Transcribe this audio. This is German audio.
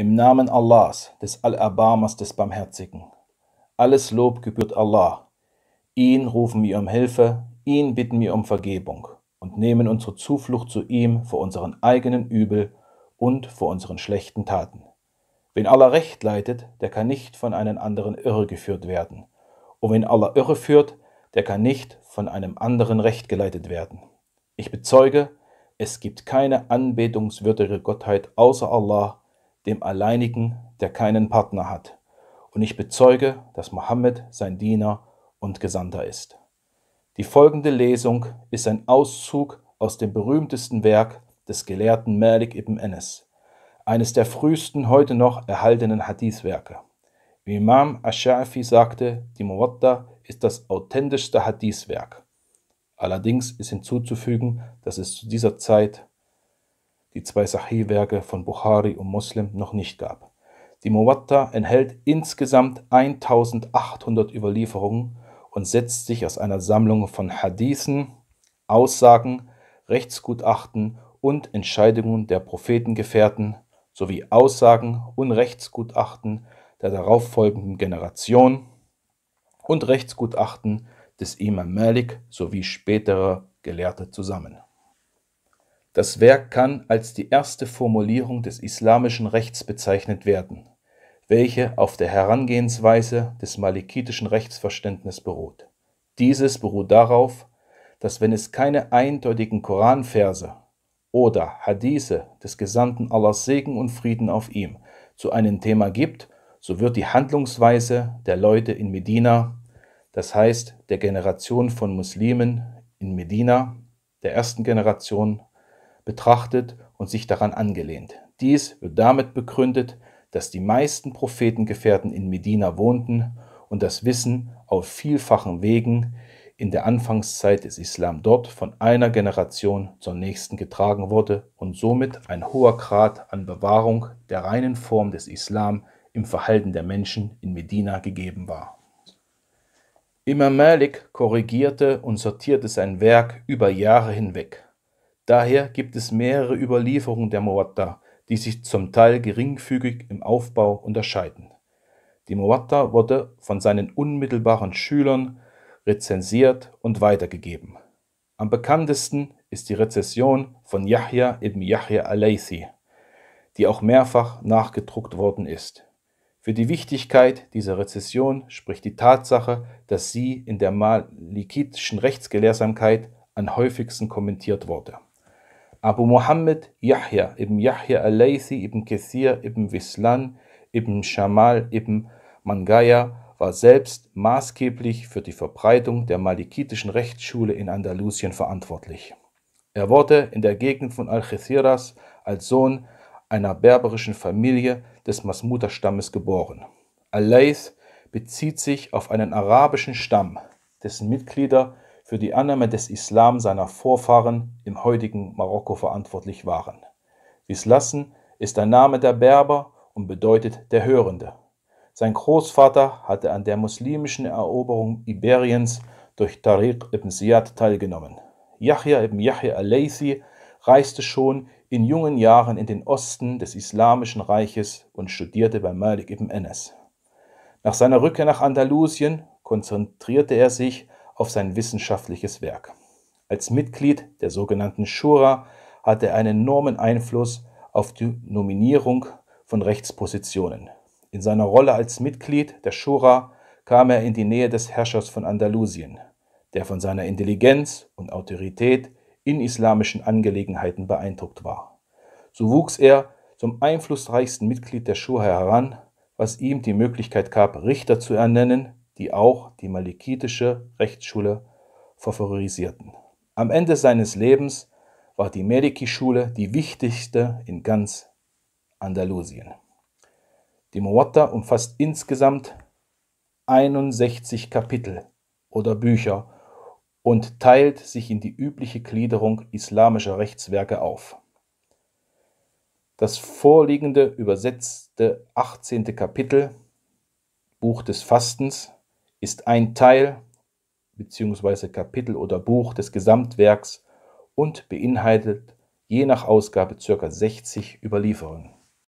Im Namen Allahs, des Allerbarmers, des Barmherzigen. Alles Lob gebührt Allah. Ihn rufen wir um Hilfe, ihn bitten wir um Vergebung und nehmen unsere Zuflucht zu ihm vor unseren eigenen Übel und vor unseren schlechten Taten. Wen Allah recht leitet, der kann nicht von einem anderen irregeführt werden. Und wen Allah irreführt, der kann nicht von einem anderen recht geleitet werden. Ich bezeuge, es gibt keine anbetungswürdige Gottheit außer Allah dem Alleinigen, der keinen Partner hat. Und ich bezeuge, dass Mohammed sein Diener und Gesandter ist. Die folgende Lesung ist ein Auszug aus dem berühmtesten Werk des Gelehrten Malik ibn Enes, eines der frühesten heute noch erhaltenen Hadithwerke. Wie Imam Ash-Shafi sagte, die Muwatta ist das authentischste Hadithwerk. Allerdings ist hinzuzufügen, dass es zu dieser Zeit die zwei Sahih-Werke von Bukhari und Muslim noch nicht gab. Die Muwatta enthält insgesamt 1800 Überlieferungen und setzt sich aus einer Sammlung von Hadithen, Aussagen, Rechtsgutachten und Entscheidungen der Prophetengefährten sowie Aussagen und Rechtsgutachten der darauffolgenden Generation und Rechtsgutachten des Imam Malik sowie späterer Gelehrte zusammen das Werk kann als die erste Formulierung des islamischen Rechts bezeichnet werden, welche auf der Herangehensweise des malikitischen Rechtsverständnisses beruht. Dieses beruht darauf, dass wenn es keine eindeutigen Koranverse oder Hadithe des Gesandten Allahs Segen und Frieden auf ihm zu einem Thema gibt, so wird die Handlungsweise der Leute in Medina, das heißt der Generation von Muslimen in Medina, der ersten Generation betrachtet und sich daran angelehnt. Dies wird damit begründet, dass die meisten Prophetengefährten in Medina wohnten und das Wissen auf vielfachen Wegen in der Anfangszeit des Islam dort von einer Generation zur nächsten getragen wurde und somit ein hoher Grad an Bewahrung der reinen Form des Islam im Verhalten der Menschen in Medina gegeben war. Immer Malik korrigierte und sortierte sein Werk über Jahre hinweg. Daher gibt es mehrere Überlieferungen der Muwatta, die sich zum Teil geringfügig im Aufbau unterscheiden. Die Muwatta wurde von seinen unmittelbaren Schülern rezensiert und weitergegeben. Am bekanntesten ist die Rezession von Yahya ibn Yahya al-Laythi, die auch mehrfach nachgedruckt worden ist. Für die Wichtigkeit dieser Rezession spricht die Tatsache, dass sie in der malikitischen Rechtsgelehrsamkeit am häufigsten kommentiert wurde Abu Muhammad Yahya ibn Yahya al-Laythi ibn Kethir ibn Wislan ibn Shamal ibn Mangaya war selbst maßgeblich für die Verbreitung der malikitischen Rechtsschule in Andalusien verantwortlich. Er wurde in der Gegend von Algeciras als Sohn einer berberischen Familie des Masmuder-Stammes geboren. Al-Layth bezieht sich auf einen arabischen Stamm, dessen Mitglieder für die Annahme des Islam seiner Vorfahren im heutigen Marokko verantwortlich waren. Wislassen ist ein Name der Berber und bedeutet der Hörende. Sein Großvater hatte an der muslimischen Eroberung Iberiens durch Tariq ibn Siyad teilgenommen. Yahya ibn Yahya al-Laythi reiste schon in jungen Jahren in den Osten des Islamischen Reiches und studierte bei Malik ibn Enes. Nach seiner Rückkehr nach Andalusien konzentrierte er sich auf sein wissenschaftliches Werk. Als Mitglied der sogenannten Schura hatte er einen enormen Einfluss auf die Nominierung von Rechtspositionen. In seiner Rolle als Mitglied der Schura kam er in die Nähe des Herrschers von Andalusien, der von seiner Intelligenz und Autorität in islamischen Angelegenheiten beeindruckt war. So wuchs er zum einflussreichsten Mitglied der Schura heran, was ihm die Möglichkeit gab, Richter zu ernennen, die auch die malikitische Rechtsschule favorisierten. Am Ende seines Lebens war die mediki schule die wichtigste in ganz Andalusien. Die Muwatta umfasst insgesamt 61 Kapitel oder Bücher und teilt sich in die übliche Gliederung islamischer Rechtswerke auf. Das vorliegende übersetzte 18. Kapitel, Buch des Fastens, ist ein Teil bzw. Kapitel oder Buch des Gesamtwerks und beinhaltet je nach Ausgabe ca. 60 Überlieferungen